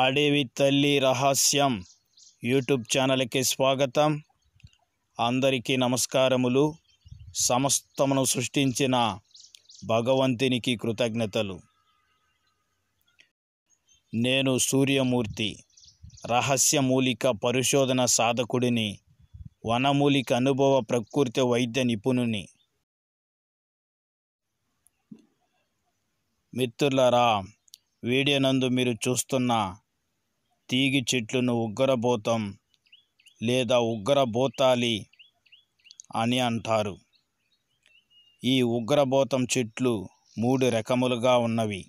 అడవి తల్లి రహస్యం యూట్యూబ్ ఛానల్కి స్వాగతం అందరికీ నమస్కారములు సమస్తమును సృష్టించిన భగవంతునికి కృతజ్ఞతలు నేను సూర్యమూర్తి రహస్యమూలిక పరిశోధన సాధకుడిని వనమూలిక అనుభవ ప్రకృతి వైద్య నిపుణుని మిత్రులరా వీడియోనందు మీరు చూస్తున్న తీగి చెట్లును ఉగ్గరబోతం లేదా ఉగ్గరబోతాలి అని అంటారు ఈ ఉగ్రబోతం చెట్లు మూడు రకములుగా ఉన్నవి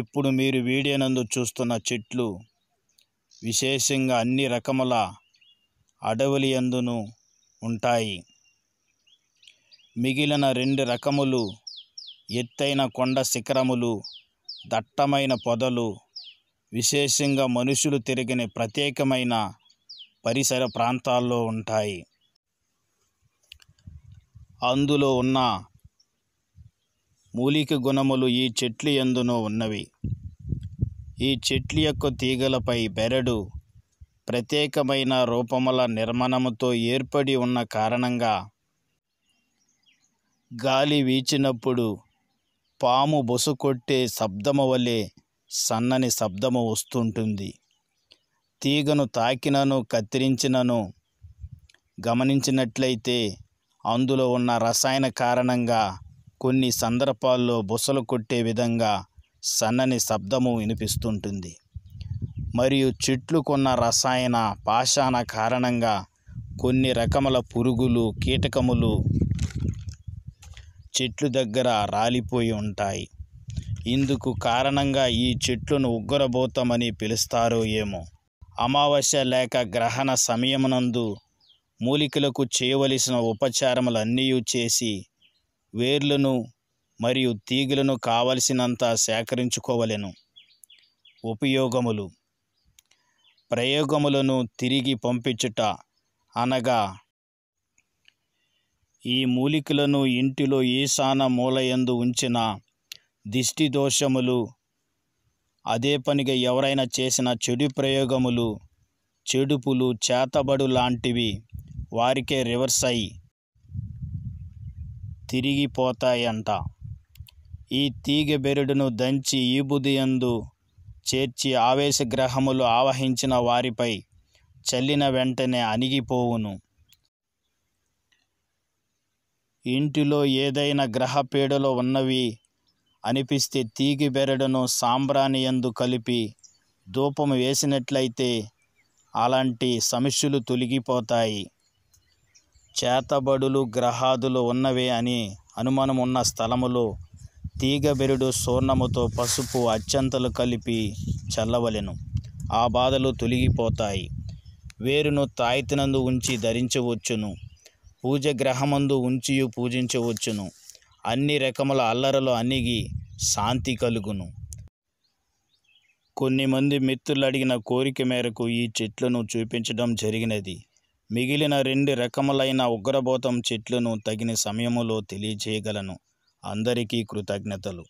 ఇప్పుడు మీరు వీడియోనందు చూస్తున్న చెట్లు విశేషంగా అన్ని రకముల అడవులయందును ఉంటాయి మిగిలిన రెండు రకములు ఎత్తైన కొండ శిఖరములు దట్టమైన పొదలు విశేషంగా మనుషులు తిరిగిన ప్రత్యేకమైన పరిసర ప్రాంతాల్లో ఉంటాయి అందులో ఉన్న మూలిక గుణములు ఈ చెట్లు ఎందునో ఉన్నవి ఈ చెట్ల యొక్క తీగలపై బెరడు ప్రత్యేకమైన రూపముల నిర్మాణముతో ఏర్పడి ఉన్న కారణంగా గాలి వీచినప్పుడు పాము బొసు కొట్టే శబ్దము వలె సన్నని శబ్దము వస్తుంటుంది తీగను తాకినను కత్తిరించినను గమనించినట్లయితే అందులో ఉన్న రసాయన కారణంగా కొన్ని సందర్భాల్లో బుసలు కొట్టే విధంగా సన్నని శబ్దము వినిపిస్తుంటుంది మరియు చెట్లు కొన్న రసాయన పాషాణ కారణంగా కొన్ని రకముల పురుగులు కీటకములు చెట్లు దగ్గర రాలిపోయి ఉంటాయి ఇందుకు కారణంగా ఈ చెట్లును ఉగ్రభూతమని పిలుస్తారో ఏమో అమావాస్య లేక గ్రహణ సమయమునందు మూలికలకు చేయవలసిన ఉపచారములన్నీ చేసి వేర్లను మరియు తీగలను కావలసినంత సేకరించుకోవలెను ఉపయోగములు ప్రయోగములను తిరిగి పంపించుట అనగా ఈ మూలికలను ఇంటిలో ఈశాన మూలయందు ఉంచిన దిష్టి దోషములు అదే పనిగా ఎవరైనా చేసిన చెడు ప్రయోగములు చెడుపులు చేతబడు లాంటివి వారికే రివర్స్ అయి తిరిగిపోతాయంట ఈ తీగ బెరడును దంచి ఈబుదియందు చేర్చి ఆవేశగ్రహములు ఆవహించిన వారిపై చల్లిన వెంటనే అణిగిపోవును ఇంటిలో ఏదైనా గ్రహపీడలో ఉన్నవి అనిపిస్తే తీగి బెరడును సాంబ్రాణి ఎందు కలిపి ధూపం వేసినట్లయితే అలాంటి సమస్యలు తొలగిపోతాయి చేతబడులు గ్రహాదులు ఉన్నవే అని అనుమానం ఉన్న స్థలములో తీగబెరుడు సోర్ణముతో పసుపు అత్యంతలు కలిపి చల్లవలెను ఆ బాధలు తొలగిపోతాయి వేరును తాయితనందు ఉంచి ధరించవచ్చును పూజ గ్రహమందు ఉంచి పూజించవచ్చును అన్ని రకముల అల్లరలు అణిగి శాంతి కలుగును కొన్ని మంది మిత్రులు అడిగిన కోరిక మేరకు ఈ చెట్లను చూపించడం జరిగినది మిగిలిన రెండు రకములైన ఉగ్రబోతం చెట్లను తగిన సమయములో తెలియజేయగలను అందరికీ కృతజ్ఞతలు